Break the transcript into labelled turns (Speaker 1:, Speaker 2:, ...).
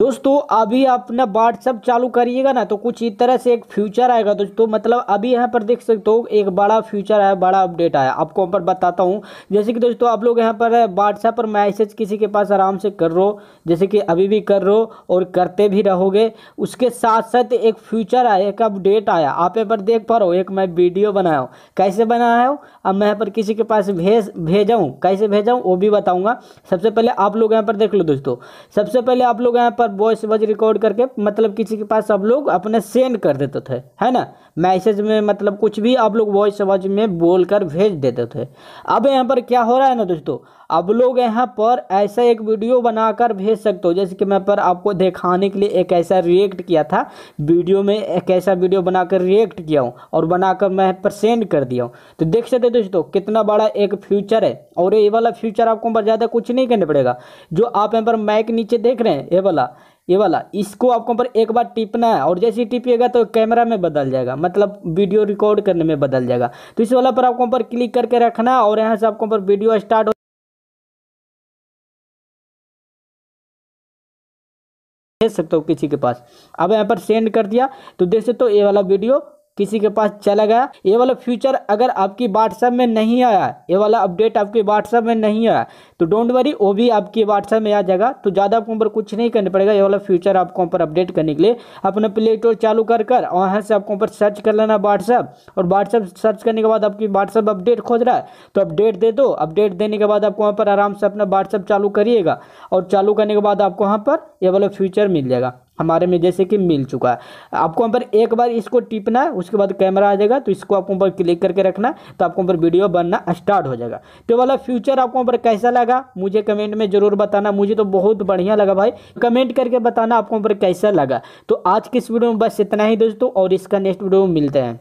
Speaker 1: दोस्तों अभी अपना व्हाट्सअप चालू करिएगा ना तो कुछ इस तरह से एक फ्यूचर आएगा दोस्तों तो मतलब अभी यहाँ पर देख सकते हो एक बड़ा फ्यूचर आया बड़ा अपडेट आया आपको यहाँ पर बताता हूँ जैसे कि दोस्तों आप लोग यहाँ पर व्हाट्सएप पर मैसेज किसी के पास आराम से कर रहे हो जैसे कि अभी भी कर रहे हो और करते भी रहोगे उसके साथ साथ एक फ्यूचर आया एक अपडेट आया आप यहाँ पर देख पा रहे हो एक मैं वीडियो बनाया हूँ कैसे बनाया हूँ अब मैं यहाँ पर किसी के पास भेज भेजाऊँ कैसे भेजाऊँ वो भी बताऊँगा सबसे पहले आप लोग यहाँ पर देख लो दोस्तों सबसे पहले आप लोग यहाँ पर वॉइस वॉज रिकॉर्ड करके मतलब किसी के पास सब लोग अपने सेंड कर देते थे है ना मैसेज में मतलब कुछ भी आप लोग वॉइस वॉइस में बोल कर भेज देते थे अब यहाँ पर क्या हो रहा है ना दोस्तों अब लोग यहाँ पर ऐसा एक वीडियो बनाकर भेज सकते हो जैसे कि मैं पर आपको दिखाने के लिए एक ऐसा रिएक्ट किया था वीडियो में एक ऐसा वीडियो बनाकर रिएक्ट किया हूँ और बनाकर मैं पर सेंड कर दिया हूँ तो देख सकते हो दोस्तों कितना बड़ा एक फ्यूचर है और ये वाला फ्यूचर आपको ज़्यादा कुछ नहीं करना पड़ेगा जो आप यहाँ पर मैक नीचे देख रहे हैं ये वाला ये वाला इसको आपको पर एक बार टिपना है और जैसे टिपिएगा तो कैमरा में बदल जाएगा मतलब वीडियो रिकॉर्ड करने में बदल जाएगा तो इस वाला पर आपको पर क्लिक करके रखना और यहाँ से आपको पर वीडियो स्टार्ट भेज सकते हो किसी के पास अब यहाँ पर सेंड कर दिया तो देख सकते हो ये वाला वीडियो किसी के पास चला गया ये वाला फ्यूचर अगर आपकी व्हाट्सएप में नहीं आया ये वाला अपडेट आपके व्हाट्सएप में नहीं आया तो डोंट वरी वो भी आपके व्हाट्सएप में आ जाएगा तो ज़्यादा आपको ऊपर कुछ नहीं करना पड़ेगा ये वाला फ्यूचर आपको ऊपर अपडेट करने के लिए अपना प्ले स्टोर चालू कर कर वहाँ से आपको ऊपर सर्च कर लेना व्हाट्सएप और व्हाट्सएप सर्च करने के बाद आपकी व्हाट्सएप अपडेट खोज रहा है तो अपडेट दे दो अपडेट देने के बाद आपको वहाँ पर आराम से अपना व्हाट्सएप चालू करिएगा और चालू करने के बाद आपको वहाँ पर ये वाला फ्यूचर मिल जाएगा हमारे में जैसे कि मिल चुका है आपको हम पर एक बार इसको टिपना है उसके बाद कैमरा आ जाएगा तो इसको आपको ऊपर क्लिक करके रखना तो आपको ऊपर वीडियो बनना स्टार्ट हो जाएगा तो वाला फ्यूचर आपको ऊपर कैसा लगा मुझे कमेंट में ज़रूर बताना मुझे तो बहुत बढ़िया लगा भाई कमेंट करके बताना आपको ऊपर कैसा लगा तो आज की इस वीडियो में बस इतना ही दोस्तों और इसका नेक्स्ट वीडियो मिलते हैं